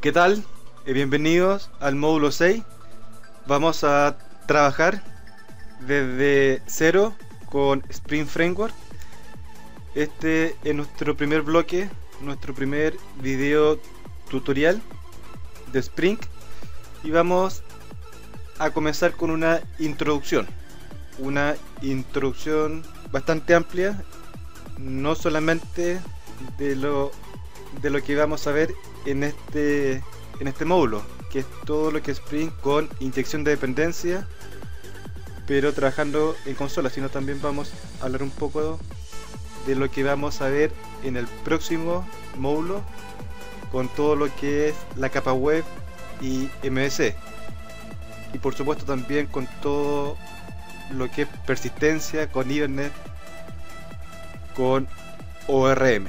¿Qué tal? Eh, bienvenidos al módulo 6 vamos a trabajar desde cero con Spring Framework. Este es nuestro primer bloque, nuestro primer video tutorial de Spring y vamos a comenzar con una introducción. Una introducción bastante amplia, no solamente de lo, de lo que vamos a ver en este, en este módulo, que es todo lo que es Spring con inyección de dependencia, pero trabajando en consola, sino también vamos a hablar un poco de lo que vamos a ver en el próximo módulo con todo lo que es la capa web y MVC. Y por supuesto también con todo lo que es persistencia, con Ethernet con ORM.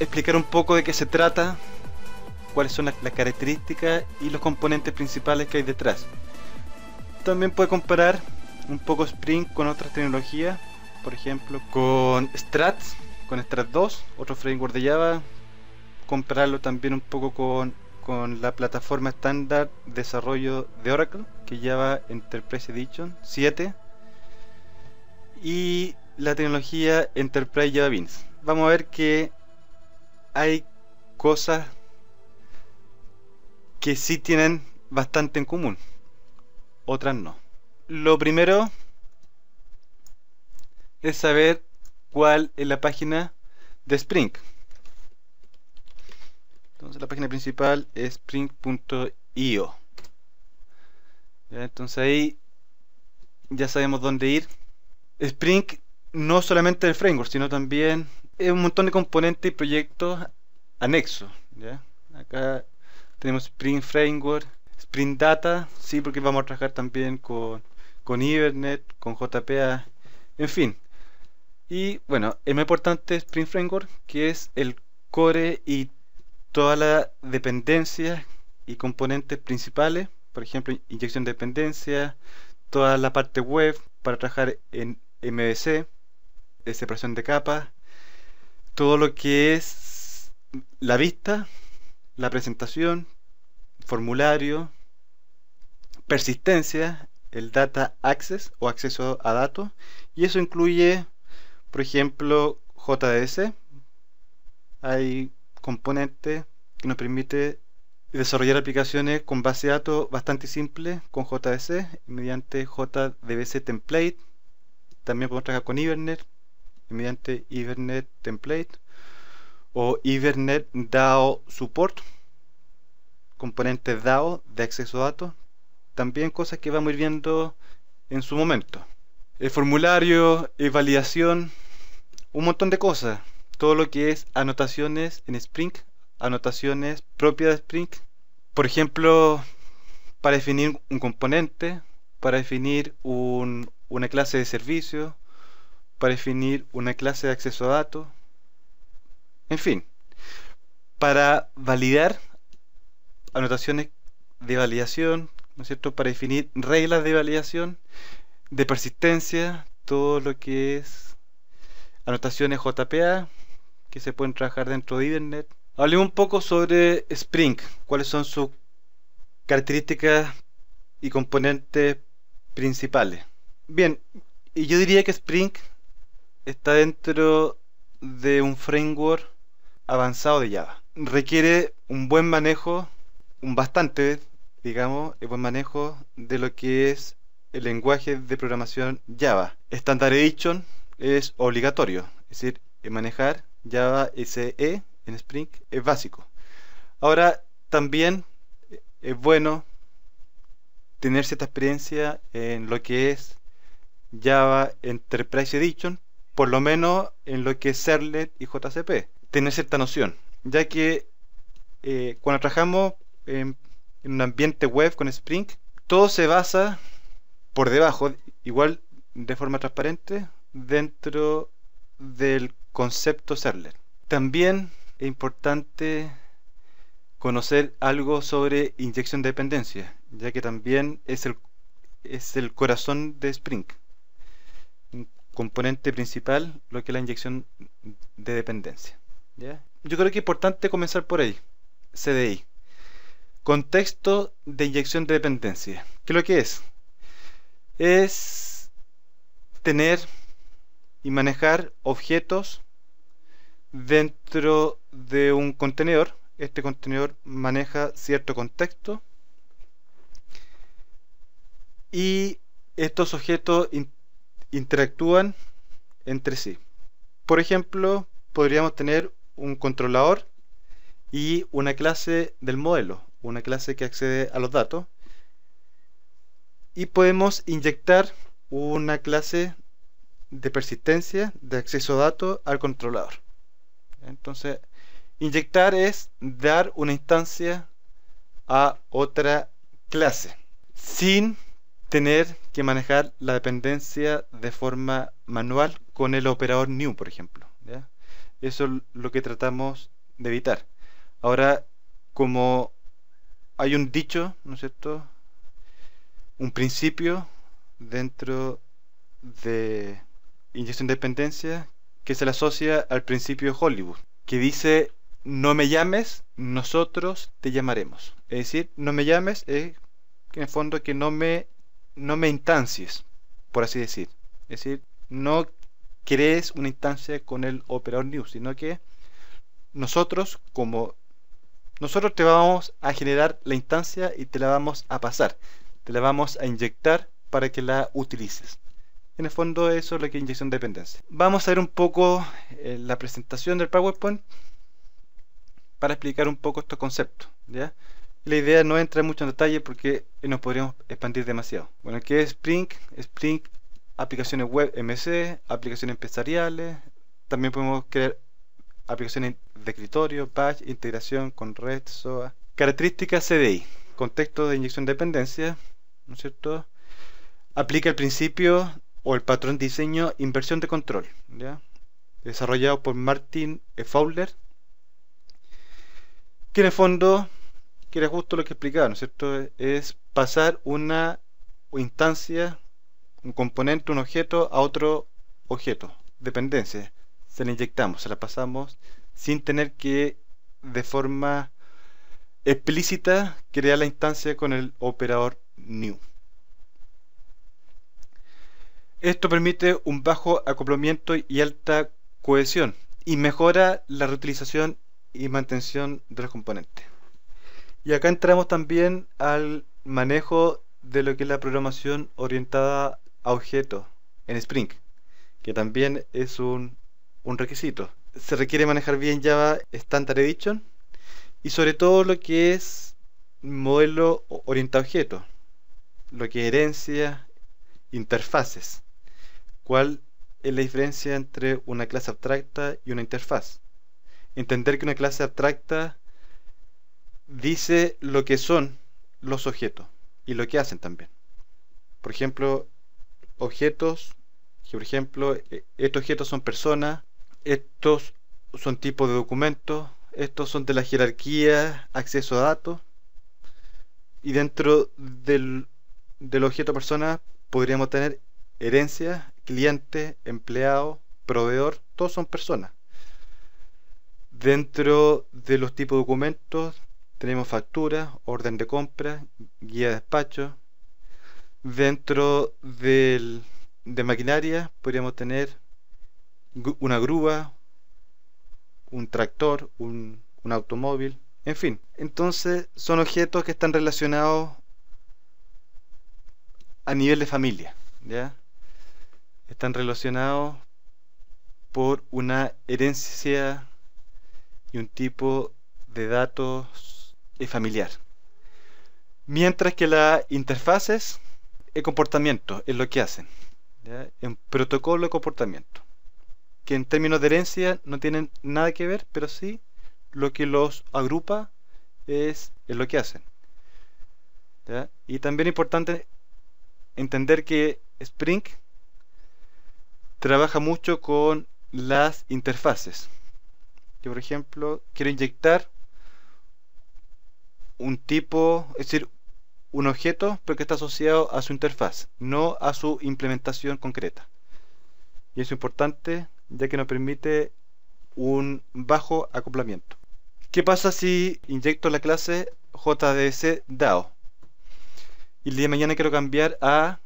Explicar un poco de qué se trata, cuáles son las, características y los componentes principales que hay detrás. También puede comparar un poco Spring con otras tecnologías, por ejemplo con Strats, con Struts 2, otro framework de Java, compararlo también un poco con, con la plataforma estándar de desarrollo de Oracle, que Java Enterprise Edition 7, y la tecnología Enterprise Java Beans. Vamos a ver que hay cosas que sí tienen bastante en común, otras no. Lo primero es saber cuál es la página de Spring. Entonces la página principal es spring.io. Entonces ahí ya sabemos dónde ir. Spring no solamente el framework, sino también es un montón de componentes y proyectos anexos tenemos Spring Framework, Spring Data, sí, porque vamos a trabajar también con, con Ibernet, con JPA, en fin. Y bueno, es más importante es Spring Framework, que es el core y todas las dependencias y componentes principales, por ejemplo, inyección de dependencia, toda la parte web para trabajar en MVC, separación de capas, todo lo que es la vista, la presentación, formulario, persistencia, el data access o acceso a datos, y eso incluye, por ejemplo, JDS. Hay componentes que nos permite desarrollar aplicaciones con base de datos bastante simple con JDC mediante JDBC template. También podemos trabajar con Ibernet mediante Ibernet template o Hibernate DAO Support, Componente DAO de acceso a datos, también cosas que vamos a ir viendo en su momento. El formulario, validación, un montón de cosas. Todo lo que es anotaciones en Spring, anotaciones propias de Spring. Por ejemplo, para definir un componente, para definir una clase de servicio, para definir una clase de acceso a datos, en fin, para validar anotaciones de validación, ¿no es cierto? Para definir reglas de validación, de persistencia, todo lo que es anotaciones JPA que se pueden trabajar dentro de Ethernet. Hablemos un poco sobre Spring, cuáles son sus características y componentes principales. Bien, y yo diría que Spring está dentro de un framework avanzado de Java. Requiere un buen manejo, un bastante, digamos, el buen manejo de lo que es el lenguaje de programación Java. standard edition es obligatorio, es decir, manejar Java SE en Spring es básico. Ahora, también es bueno tener cierta experiencia en lo que es Java Enterprise Edition, por lo menos en lo que es Serlet y JCP tener cierta noción, ya que eh, cuando trabajamos en, un ambiente web con Spring, todo se basa por debajo, igual de forma transparente, dentro del concepto Serler, También es importante conocer algo sobre inyección de dependencia, ya que también es el, es el corazón de Spring. Un componente principal, lo que es la inyección de dependencia. Yo creo que es importante comenzar por ahí. CDI. Contexto de inyección de dependencia. ¿Qué es lo que es? Es tener y manejar objetos dentro de un contenedor. Este contenedor maneja cierto contexto. Y estos objetos interactúan entre sí. Por ejemplo, podríamos tener un controlador y una clase del modelo, una clase que accede a los datos. Y podemos inyectar una clase de persistencia de acceso a datos al controlador. Entonces, inyectar es dar una instancia a otra clase sin tener que manejar la dependencia de forma manual con el operador new, por ejemplo. Eso es lo que tratamos de evitar. Ahora, como hay un dicho, ¿no es cierto? Un principio dentro de inyección de dependencia que se le asocia al principio de Hollywood, que dice, no me llames, nosotros te llamaremos. Es decir, no me llames es, en el fondo, que no me, no me instancies, por así decir. Es decir, no crees una instancia con el operador new, sino que nosotros como nosotros te vamos a generar la instancia y te la vamos a pasar, te la vamos a inyectar para que la utilices. En el fondo eso es lo que es inyección de dependencia. Vamos a ver un poco eh, la presentación del PowerPoint para explicar un poco estos conceptos. ¿ya? La idea no entra mucho en detalle porque nos podríamos expandir demasiado. Bueno, ¿qué es Spring? Spring aplicaciones web MC, aplicaciones empresariales, también podemos crear aplicaciones de escritorio, batch, integración con red SOA. Características CDI, contexto de inyección de dependencia, ¿no es cierto? Aplica el principio o el patrón diseño inversión de control, ¿ya? desarrollado por Martin e. Fowler, que en el fondo, que era justo lo que explicaba, ¿no es cierto? Es pasar una instancia un componente, un objeto a otro objeto, dependencia. Se la inyectamos, se la pasamos sin tener que de forma explícita crear la instancia con el operador new. Esto permite un bajo acoplamiento y alta cohesión y mejora la reutilización y mantención de los componentes. Y acá entramos también al manejo de lo que es la programación orientada a objetos en Spring, que también es un, requisito. Se requiere manejar bien Java Standard Edition y sobre todo lo que es modelo orientado a objetos, lo que herencia interfaces. ¿Cuál es la diferencia entre una clase abstracta y una interfaz? Entender que una clase abstracta dice lo que son los objetos y lo que hacen también. Por ejemplo, objetos, que por ejemplo, e, estos objetos son personas, estos son tipos de documentos, estos son de la jerarquía, acceso a datos. Y dentro del, objeto persona podríamos tener herencia, cliente, empleado, proveedor, todos son personas. Dentro de los tipos de documentos tenemos factura, orden de compra, guía de despacho, Dentro del, de maquinaria podríamos tener una grúa, un tractor, un, automóvil, en fin. Entonces son objetos que están relacionados a nivel de familia, ¿ya? Están relacionados por una herencia y un tipo de datos eh, familiar. Mientras que las interfaces el comportamiento es lo que hacen. en protocolo de comportamiento. Que en términos de herencia no tienen nada que ver, pero sí lo que los agrupa es, es lo que hacen. Y también importante entender que Spring trabaja mucho con las interfaces. Yo, por ejemplo, quiero inyectar un tipo, es decir, un objeto, porque está asociado a su interfaz, no a su implementación concreta. Y eso es importante, ya que nos permite un bajo acoplamiento. ¿Qué pasa si inyecto la clase JDS DAO? Y el día de mañana quiero cambiar a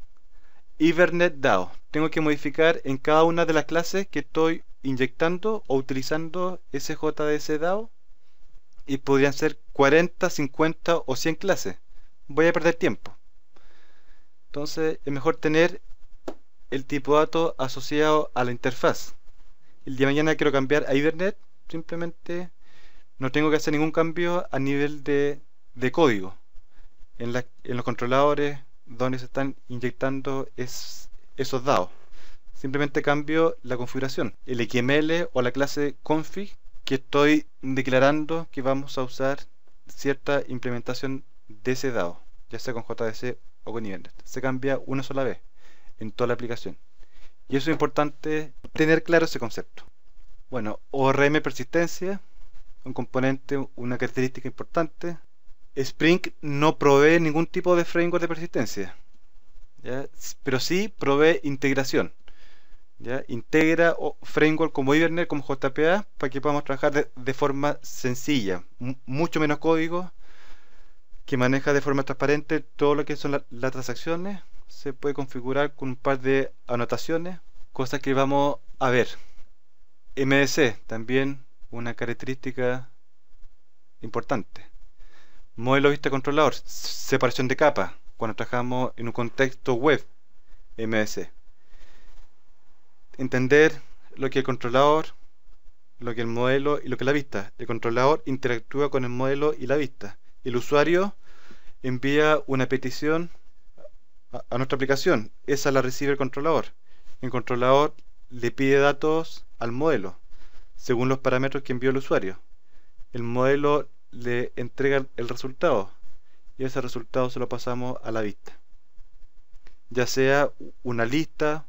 Evernet DAO. Tengo que modificar en cada una de las clases que estoy inyectando o utilizando ese JDS DAO. Y podrían ser 40, 50 o 100 clases voy a perder tiempo. Entonces es mejor tener el tipo de dato asociado a la interfaz. El día de mañana quiero cambiar a ibernet simplemente no tengo que hacer ningún cambio a nivel de, de código. En, los controladores donde se están inyectando esos dados. Simplemente cambio la configuración, el XML o la clase config que estoy declarando que vamos a usar cierta implementación de ese dado, ya sea con JDC o con Event, se cambia una sola vez en toda la aplicación. Y eso es importante tener claro ese concepto. Bueno, ORM persistencia, un componente, una característica importante. Spring no provee ningún tipo de framework de persistencia, pero sí provee integración. ¿ya? Integra o framework como Hibernate como JPA, para que podamos trabajar de forma sencilla, mucho menos código que maneja de forma transparente todo lo que son las transacciones. Se puede configurar con un par de anotaciones, cosas que vamos a ver. MDC, también una característica importante. Modelo vista controlador, separación de capas cuando trabajamos en un contexto web, MDC. Entender lo que el controlador, lo que el modelo y lo que la vista. El controlador interactúa con el modelo y la vista el usuario envía una petición a, nuestra aplicación. Esa la recibe el controlador. El controlador le pide datos al modelo según los parámetros que envió el usuario. El modelo le entrega el resultado y ese resultado se lo pasamos a la vista. Ya sea una lista,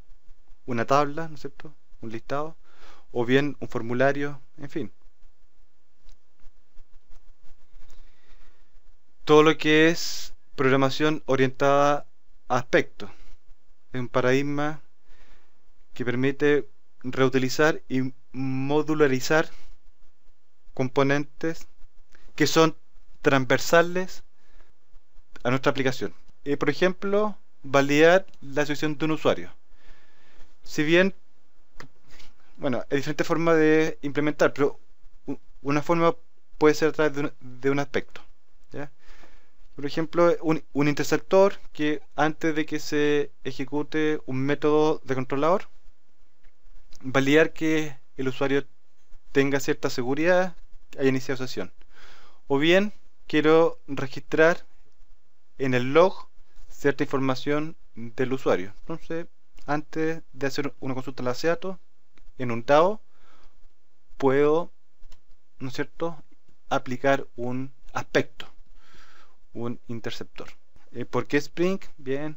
una tabla, ¿no es cierto? Un listado, o bien un formulario, en fin. todo lo que es programación orientada a aspectos. Es un paradigma que permite reutilizar y modularizar componentes que son transversales a nuestra aplicación. y por ejemplo, validar la situación de un usuario. Si bien, bueno, hay diferentes formas de implementar, pero una forma puede ser a través de un, aspecto. Por ejemplo, un, interceptor que antes de que se ejecute un método de controlador, validar que el usuario tenga cierta seguridad, haya iniciado sesión. O bien quiero registrar en el log cierta información del usuario. Entonces, antes de hacer una consulta en la SEATO, en un DAO, puedo, ¿no es cierto?, aplicar un aspecto un interceptor. Eh, ¿Por qué Spring? Bien.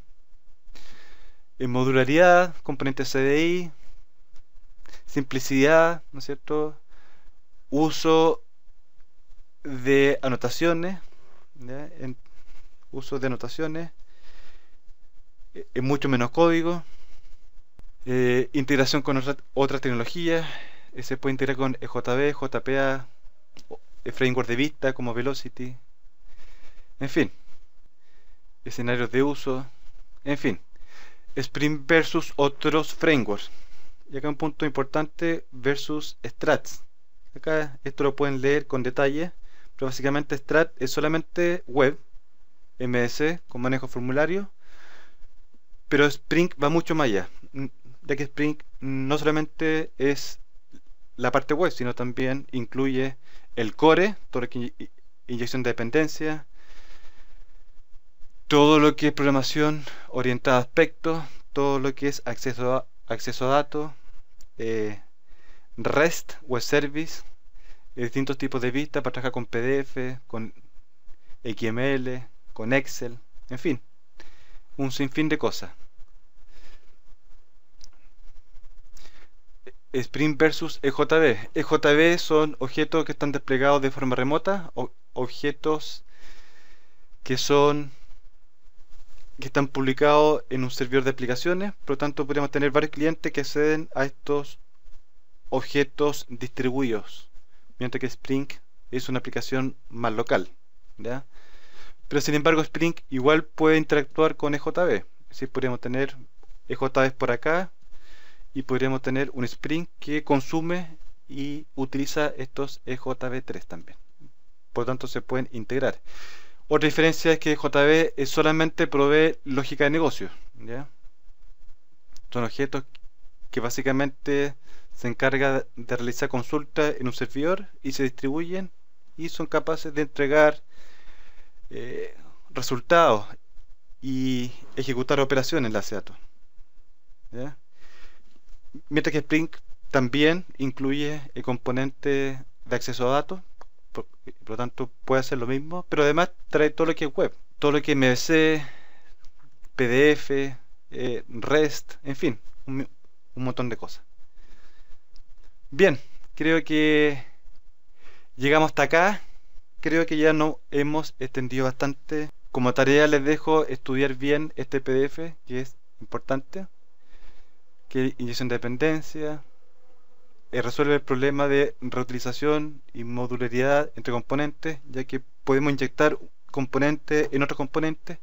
Eh, modularidad, componente CDI, simplicidad, ¿no es cierto? Uso de anotaciones, uso de anotaciones, eh, en mucho menos código, integración con otras tecnologías, se puede integrar con e JB, JPA, framework de vista como Velocity, en fin. Escenarios de uso. En fin. Spring versus otros frameworks. Y acá un punto importante versus strats. Acá esto lo pueden leer con detalle. Pero básicamente strat es solamente web. MS con manejo formulario. Pero Spring va mucho más allá. Mm, ya que Spring no solamente es la parte web, sino también incluye el core, todo lo que inyección de dependencia, todo lo que es programación orientada a aspectos, todo lo que es acceso a, acceso a datos, eh, REST, web service, distintos tipos de vistas para trabajar con PDF, con XML, con Excel, en fin, un sinfín de cosas. Spring versus EJB. EJB son objetos que están desplegados de forma remota, objetos que son que están publicados en un servidor de aplicaciones, por lo tanto podríamos tener varios clientes que acceden a estos objetos distribuidos, mientras que Spring es una aplicación más local. Pero sin embargo Spring igual puede interactuar con EJB, así podríamos tener EJB por acá y podríamos tener un Spring que consume y utiliza estos EJB3 también. Por lo tanto se pueden integrar. Otra diferencia es que JB solamente provee lógica de negocio. Son objetos que básicamente se encarga de realizar consultas en un servidor y se distribuyen y son capaces de entregar eh, resultados y ejecutar operaciones en la datos. Mientras que Spring también incluye el componente de acceso a datos por, lo tanto puede hacer lo mismo, pero además trae todo lo que es web, todo lo que es MVC, PDF, eh, REST, en fin, un, montón de cosas. Bien, creo que llegamos hasta acá. Creo que ya no hemos extendido bastante. Como tarea les dejo estudiar bien este PDF, que es importante. Que inyección de dependencia, eh, resuelve el problema de reutilización y modularidad entre componentes, ya que podemos inyectar componentes en otros componentes.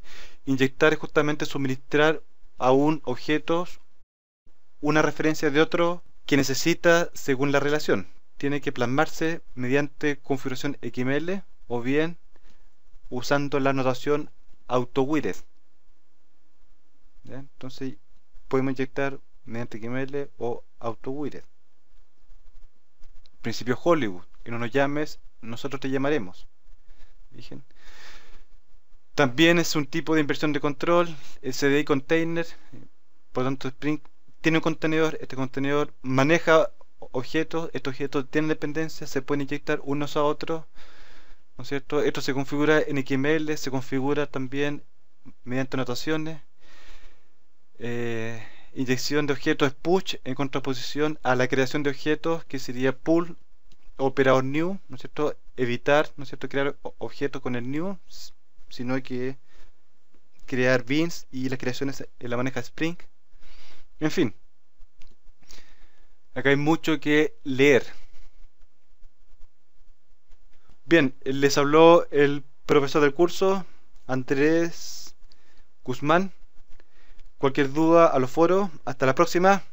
Inyectar es justamente suministrar a un objeto una referencia de otro que necesita según la relación. Tiene que plasmarse mediante configuración XML o bien usando la notación AutoWired. Entonces podemos inyectar mediante XML o auto AutoWired principio Hollywood, que no nos llames, nosotros te llamaremos. También es un tipo de inversión de control, CDI container, por tanto Spring tiene un contenedor, este contenedor maneja objetos, estos objetos tienen dependencia, se pueden inyectar unos a otros, ¿no es cierto? Esto se configura en XML, se configura también mediante anotaciones. Eh, Inyección de objetos push en contraposición a la creación de objetos que sería pull, operador new, ¿no es cierto? Evitar, ¿no es cierto? Crear objetos con el new, sino que crear bins y las creaciones en la maneja Spring. En fin, acá hay mucho que leer. Bien, les habló el profesor del curso, Andrés Guzmán. Cualquier duda a los foros. Hasta la próxima.